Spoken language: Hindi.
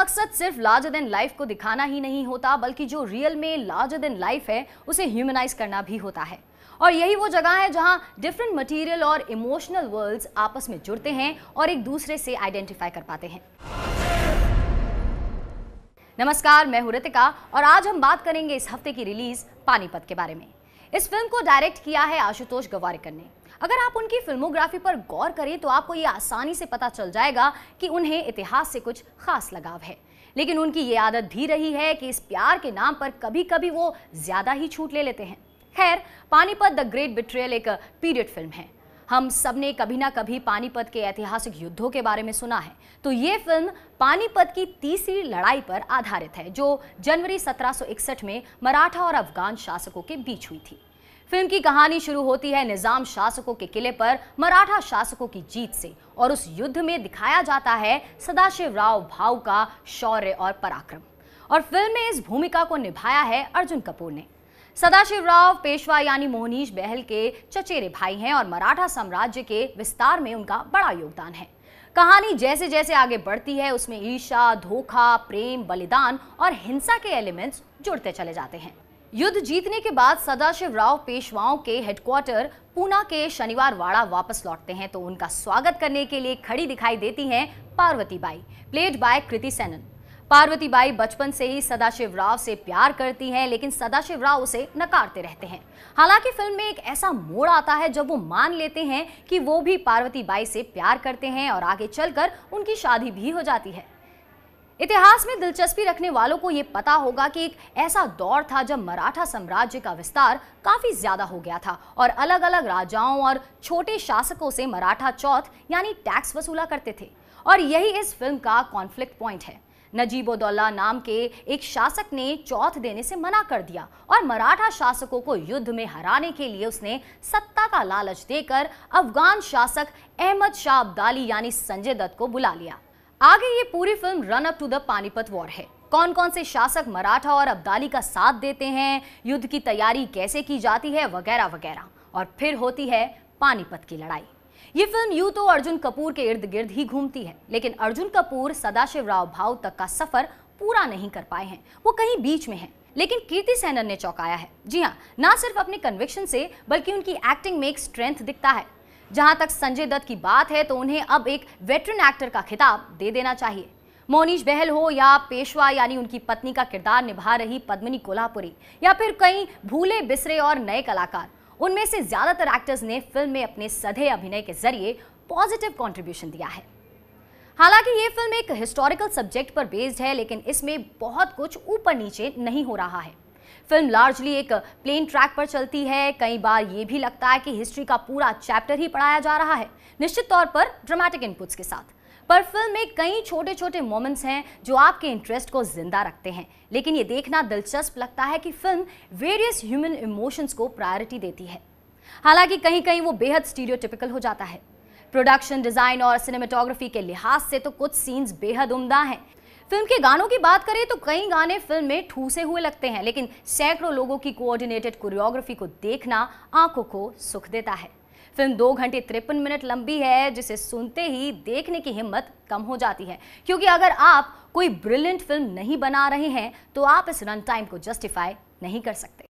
मकसद सिर्फ लार्जर देन लाइफ को दिखाना ही नहीं होता बल्कि जो रियल में लार्जर देन लाइफ है उसे ह्यूमनाइज करना भी होता है और यही वो जगह है जहां डिफरेंट मटेरियल और इमोशनल वर्ल्ड्स आपस में जुड़ते हैं और एक दूसरे से आइडेंटिफाई कर पाते हैं नमस्कार मैं हूं ऋतिका और आज हम बात करेंगे इस हफ्ते की रिलीज पानीपत के बारे में इस फिल्म को डायरेक्ट किया है आशुतोष गवारिकर ने अगर आप उनकी फिल्मोग्राफी पर गौर करें तो आपको ये आसानी से पता चल जाएगा कि उन्हें इतिहास से कुछ खास लगाव है लेकिन उनकी ये आदत भी रही है कि इस प्यार के नाम पर कभी कभी वो ज़्यादा ही छूट ले लेते हैं खैर पानीपत द ग्रेट बिट्रेल एक पीरियड फिल्म है हम सब ने कभी ना कभी पानीपत के ऐतिहासिक युद्धों के बारे में सुना है तो ये फिल्म पानीपत की तीसरी लड़ाई पर आधारित है जो जनवरी 1761 में मराठा और अफगान शासकों के बीच हुई थी फिल्म की कहानी शुरू होती है निजाम शासकों के किले पर मराठा शासकों की जीत से और उस युद्ध में दिखाया जाता है सदाशिव राव भाव का शौर्य और पराक्रम और फिल्म में इस भूमिका को निभाया है अर्जुन कपूर ने सदाशिवराव पेशवा यानी मोहनीश बहल के चचेरे भाई हैं और मराठा साम्राज्य के विस्तार में उनका बड़ा योगदान है कहानी जैसे जैसे आगे बढ़ती है उसमें ईर्षा धोखा प्रेम बलिदान और हिंसा के एलिमेंट्स जुड़ते चले जाते हैं युद्ध जीतने के बाद सदाशिवराव पेशवाओं के हेडक्वार्टर पूना के शनिवार वाड़ा वापस लौटते हैं तो उनका स्वागत करने के लिए खड़ी दिखाई देती हैं पार्वती बाई प्लेड बाय कृति सेनन पार्वती बाई बचपन से ही सदाशिव राव से प्यार करती हैं लेकिन सदाशिव राव उसे नकारते रहते हैं हालांकि फिल्म में एक ऐसा मोड़ आता है जब वो मान लेते हैं कि वो भी पार्वती बाई से प्यार करते हैं और आगे चलकर उनकी शादी भी हो जाती है इतिहास में दिलचस्पी रखने वालों को ये पता होगा कि एक ऐसा दौर था जब मराठा साम्राज्य का विस्तार काफी ज्यादा हो गया था और अलग अलग राजाओं और छोटे शासकों से मराठा चौथ यानी टैक्स वसूला करते थे और यही इस फिल्म का कॉन्फ्लिक्ट पॉइंट है नजीबोदौला नाम के एक शासक ने चौथ देने से मना कर दिया और मराठा शासकों को युद्ध में हराने के लिए उसने सत्ता का लालच देकर अफगान शासक अहमद शाह अब्दाली यानी संजय दत्त को बुला लिया आगे ये पूरी film run up to the Panipat war है कौन कौन से शासक मराठा और अब्दाली का साथ देते हैं युद्ध की तैयारी कैसे की जाती है वगैरह वगैरह और फिर होती है पानीपत की लड़ाई ये फिल्म यू तो अर्जुन कपूर के इर्द गिर्द ही घूमती है लेकिन अर्जुन कपूर सदाशिव राव भाव तक का सफर पूरा नहीं कर पाए हैं वो कहीं बीच में हैं लेकिन कीर्ति सैनन ने चौंकाया है जी हाँ ना सिर्फ अपने कन्विक्शन से बल्कि उनकी एक्टिंग में एक स्ट्रेंथ दिखता है जहां तक संजय दत्त की बात है तो उन्हें अब एक वेटरन एक्टर का खिताब दे देना चाहिए मोनिश बहल हो या पेशवा यानी उनकी पत्नी का किरदार निभा रही पद्मिनी कोल्हापुरी या फिर कई भूले बिसरे और नए कलाकार उनमें से ज़्यादातर एक्टर्स ने फिल्म में अपने सधे अभिनय के जरिए पॉजिटिव कॉन्ट्रीब्यूशन दिया है हालांकि ये फिल्म एक हिस्टोरिकल सब्जेक्ट पर बेस्ड है लेकिन इसमें बहुत कुछ ऊपर नीचे नहीं हो रहा है फिल्म लार्जली एक प्लेन ट्रैक पर चलती है कई बार ये भी लगता है कि हिस्ट्री का पूरा चैप्टर ही पढ़ाया जा रहा है निश्चित तौर पर ड्रामेटिक इनपुट्स के साथ पर फिल्म में कई छोटे छोटे मोमेंट्स हैं जो आपके इंटरेस्ट को जिंदा रखते हैं लेकिन ये देखना दिलचस्प लगता है कि फिल्म वेरियस ह्यूमन इमोशंस को प्रायोरिटी देती है हालांकि कहीं कहीं वो बेहद स्टीरियोटिपिकल हो जाता है प्रोडक्शन डिज़ाइन और सिनेमाटोग्राफी के लिहाज से तो कुछ सीन्स बेहद उमदा हैं फिल्म के गानों की बात करें तो कई गाने फिल्म में ठूसे हुए लगते हैं लेकिन सैकड़ों लोगों की कोऑर्डिनेटेड कोरियोग्राफी को देखना आंखों को सुख देता है फिल्म दो घंटे तिरपन मिनट लंबी है जिसे सुनते ही देखने की हिम्मत कम हो जाती है क्योंकि अगर आप कोई ब्रिलियंट फिल्म नहीं बना रहे हैं तो आप इस रन टाइम को जस्टिफाई नहीं कर सकते